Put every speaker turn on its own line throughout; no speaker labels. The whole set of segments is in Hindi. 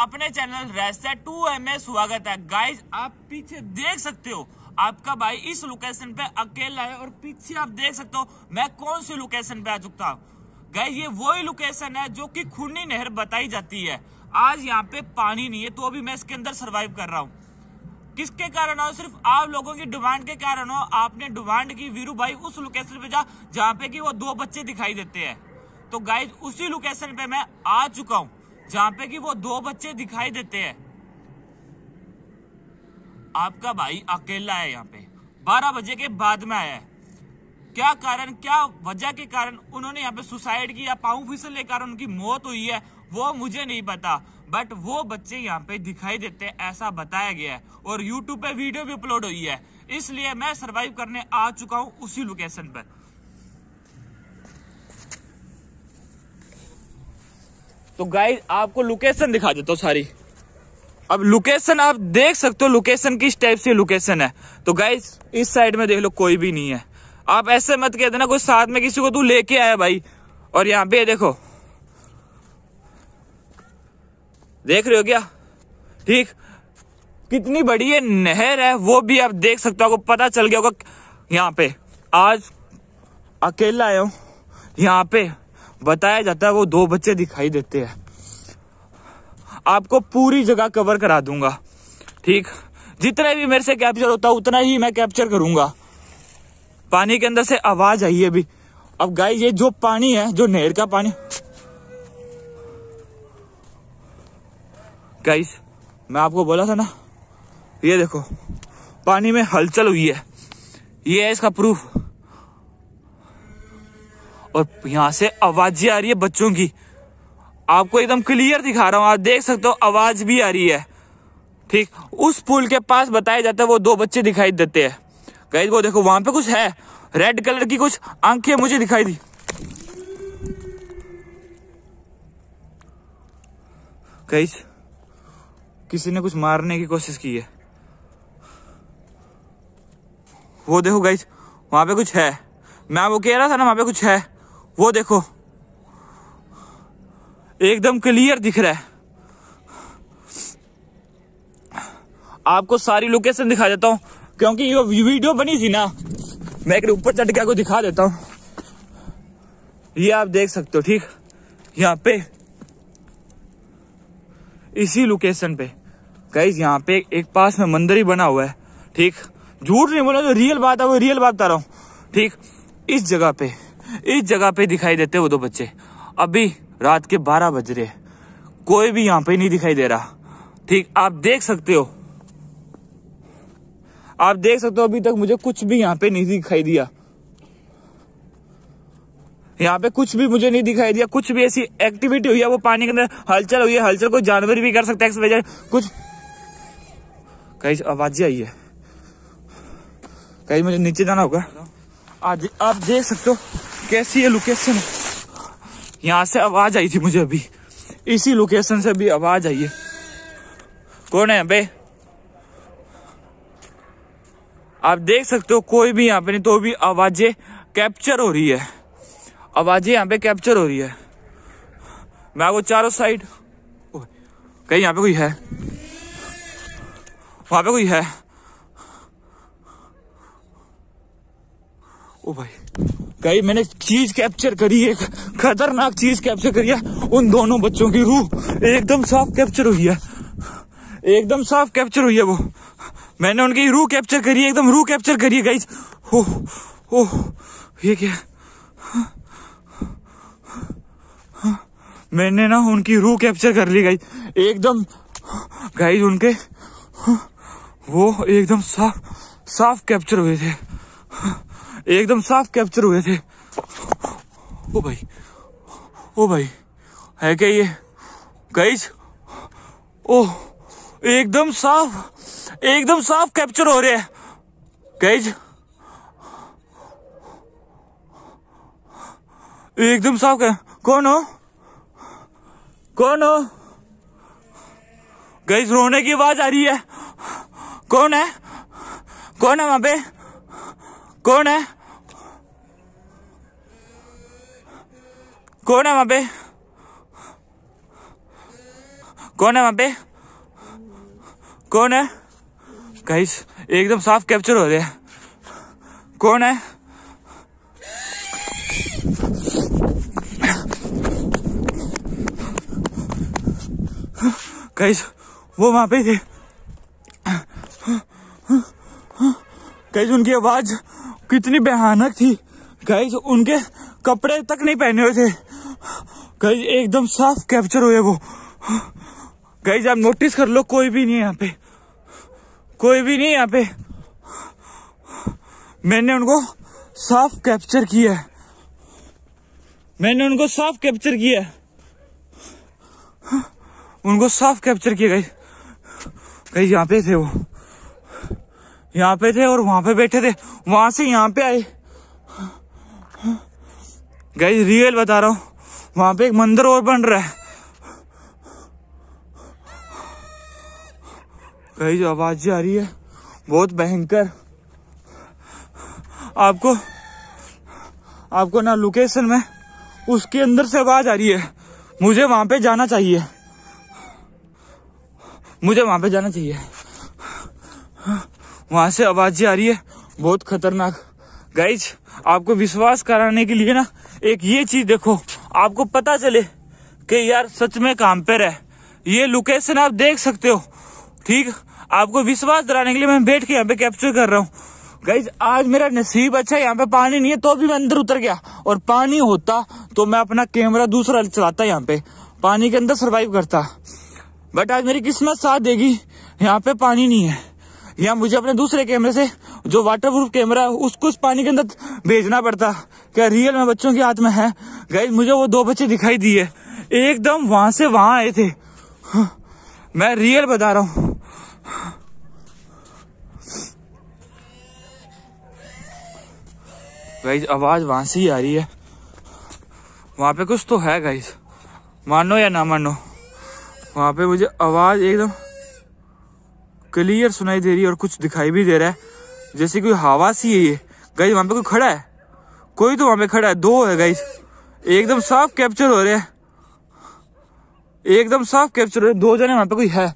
अपने चैनल रेस्ता टू एम ए स्वागत है गाइज आप पीछे देख सकते हो आपका भाई इस लोकेशन पे अकेला है और पीछे आप देख सकते हो मैं कौन सी लोकेशन पे आ चुका हूँ गाइज ये वही लोकेशन है जो कि खूनी नहर बताई जाती है आज यहाँ पे पानी नहीं है तो अभी मैं इसके अंदर सर्वाइव कर रहा हूँ किसके कारण हो सिर्फ आप लोगों की डिमांड के कारण हो आपने डिमांड की वीरू भाई उस लोकेशन पे जा जहाँ पे की वो दो बच्चे दिखाई देते हैं तो गाइज उसी लोकेशन पे मैं आ चुका हूँ जहाँ पे कि वो दो बच्चे दिखाई देते हैं आपका भाई अकेला है यहाँ पे बारह बजे के बाद में आया है क्या कारण क्या वजह के कारण उन्होंने यहाँ पे सुसाइड किया पाऊ फिसलने के कारण उनकी मौत हुई है वो मुझे नहीं पता बट वो बच्चे यहाँ पे दिखाई देते हैं ऐसा बताया गया है और यूट्यूब पे वीडियो भी अपलोड हुई है इसलिए मैं सरवाइव करने आ चुका हूँ उसी लोकेशन पर तो गाइज आपको लोकेशन दिखा देता हूँ सारी अब लोकेशन आप देख सकते हो लोकेशन किस टाइप से लोकेशन है तो गाइज इस साइड में देख लो कोई भी नहीं है आप ऐसे मत कह देना कोई साथ में किसी को तू लेके आया भाई और यहाँ पे देखो देख रहे हो क्या ठीक कितनी बड़ी ये नहर है वो भी आप देख सकते हो आपको पता चल गया होगा यहाँ पे आज अकेला आया हूँ यहाँ पे बताया जाता है वो दो बच्चे दिखाई देते हैं आपको पूरी जगह कवर करा दूंगा ठीक जितना भी मेरे से कैप्चर होता उतना ही मैं कैप्चर करूंगा पानी के अंदर से आवाज आई है अभी अब गाय ये जो पानी है जो नहर का पानी गाइस मैं आपको बोला था ना ये देखो पानी में हलचल हुई है ये है इसका प्रूफ और यहाँ से आवाजें आ रही है बच्चों की आपको एकदम क्लियर दिखा रहा हूँ आप देख सकते हो आवाज भी आ रही है ठीक उस पुल के पास बताया जाता है वो दो बच्चे दिखाई देते हैं गई वो देखो वहां पे कुछ है रेड कलर की कुछ आंखें मुझे दिखाई दी कई किसी ने कुछ मारने की कोशिश की है वो देखो गई वहां पे कुछ है मैं वो कह रहा था ना वहां पे कुछ है वो देखो एकदम क्लियर दिख रहा है आपको सारी लोकेशन दिखा देता हूँ क्योंकि ये वीडियो बनी थी ना मैं एक ऊपर चढ़ के आपको दिखा देता हूँ ये आप देख सकते हो ठीक यहाँ पे इसी लोकेशन पे गाइज यहाँ पे एक पास में मंदिर ही बना हुआ है ठीक झूठ नहीं बोला जो रियल बात है वो रियल बात बता रहा हूँ ठीक इस जगह पे इस जगह पे दिखाई देते वो दो बच्चे अभी रात के बारह बज रहे कोई भी यहाँ पे नहीं दिखाई दे रहा ठीक आप देख सकते हो आप देख सकते हो अभी तक मुझे कुछ भी यहाँ पे नहीं दिखाई दिया यहाँ पे कुछ भी मुझे नहीं दिखाई दिया कुछ भी ऐसी एक्टिविटी हुई है वो पानी के अंदर हलचल हुई है हलचल को जानवर भी कर सकता हैं वजह कुछ कहीं आवाजें आई है कहीं मुझे नीचे जाना होगा आज आप देख सकते हो कैसी है लोकेशन यहाँ से आवाज आई थी मुझे अभी इसी लोकेशन से भी आवाज आई है कौन है बे आप देख सकते हो कोई भी यहाँ पे नहीं तो भी आवाजें कैप्चर हो रही है आवाजें यहाँ पे कैप्चर हो रही है मैं वो चारों साइड कहीं यहाँ पे कोई है वहां पे कोई है ओ भाई गई मैंने चीज कैप्चर करी एक खतरनाक चीज कैप्चर करी है उन दोनों बच्चों की रूह एकदम साफ कैप्चर हुई है एकदम साफ कैप्चर हुई है वो मैंने उनकी रूह कैप्चर करी है एकदम रूह कैप्चर करी है गाइज हो ओह ये क्या हाँ, हाँ, मैंने ना उनकी रूह कैप्चर कर ली गई एकदम गाइज उनके वो एकदम साफ साफ कैप्चर हुए थे एकदम साफ कैप्चर हुए थे ओ भाई ओ भाई है क्या ये गाइज ओ एकदम साफ एकदम साफ कैप्चर हो रहे हैं गाइज एकदम साफ है कौन हो कौन हो गाइज रोने की आवाज आ रही है कौन है कौन है वहां पे कौन है कौन है वहां पे कौन है वहां पे कौन है गाइस एकदम साफ कैप्चर हो रहे हैं कौन है गाइस वो वहां पे थे गाइस उनकी आवाज कितनी भयानक थी गाइस उनके कपड़े तक नहीं पहने हुए थे गई एकदम साफ कैप्चर हुए वो गई आप नोटिस कर लो कोई भी नहीं है यहाँ पे कोई भी नहीं यहाँ पे मैंने उनको साफ कैप्चर किया है मैंने उनको साफ कैप्चर किया है उनको साफ कैप्चर किया गई गई यहाँ पे थे वो यहाँ पे थे और वहां पे बैठे थे वहां से यहाँ पे आए गई रियल बता रहा हूँ वहां पे एक मंदिर और बन रहा है कई जो आवाज आ रही है बहुत भयंकर आपको आपको ना लोकेशन में उसके अंदर से आवाज आ रही है मुझे वहां पे जाना चाहिए मुझे वहां पे जाना चाहिए वहां से आवाज आ रही है बहुत खतरनाक गाइज आपको विश्वास कराने के लिए ना एक ये चीज देखो आपको पता चले कि यार सच में काम पर है ये लोकेशन आप देख सकते हो ठीक आपको विश्वास दिलाने के लिए मैं बैठ के यहाँ पे कैप्चर कर रहा हूँ गाइज आज मेरा नसीब अच्छा है यहाँ पे पानी नहीं है तो भी मैं अंदर उतर गया और पानी होता तो मैं अपना कैमरा दूसरा चलाता यहाँ पे पानी के अंदर सरवाइव करता बट आज मेरी किस्मत साथ देगी यहाँ पे पानी नहीं है यहाँ मुझे अपने दूसरे कैमरे से जो वाटर प्रूफ कैमरा है उसको उस पानी के अंदर भेजना पड़ता क्या रियल में बच्चों के हाथ में है गई मुझे वो दो बच्चे दिखाई दिए एकदम वहां से वहां आए थे मैं रियल बता रहा हूँ गाइज आवाज वहां से ही आ रही है वहां पे कुछ तो है गाइज मानो या ना मानो वहां पे मुझे आवाज एकदम क्लियर सुनाई दे रही है और कुछ दिखाई भी दे रहा है जैसे कोई हवा सी है ये गाइज वहां पे कोई खड़ा है कोई तो वहां पे खड़ा है दो है गई एकदम साफ कैप्चर हो रहे हैं एकदम साफ कैप्चर हो रहे दो जने वहां पे कोई है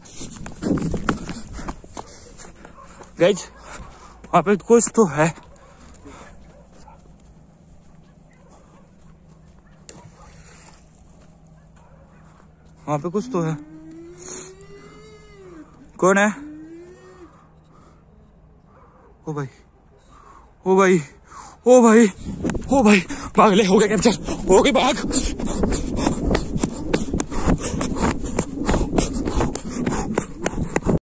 गई वहां पे कुछ तो है वहां पे कुछ तो है कौन है ओ भाई ओ भाई ओ भाई ओ भाई भाग ले हो गया कैप्चर हो गई भाग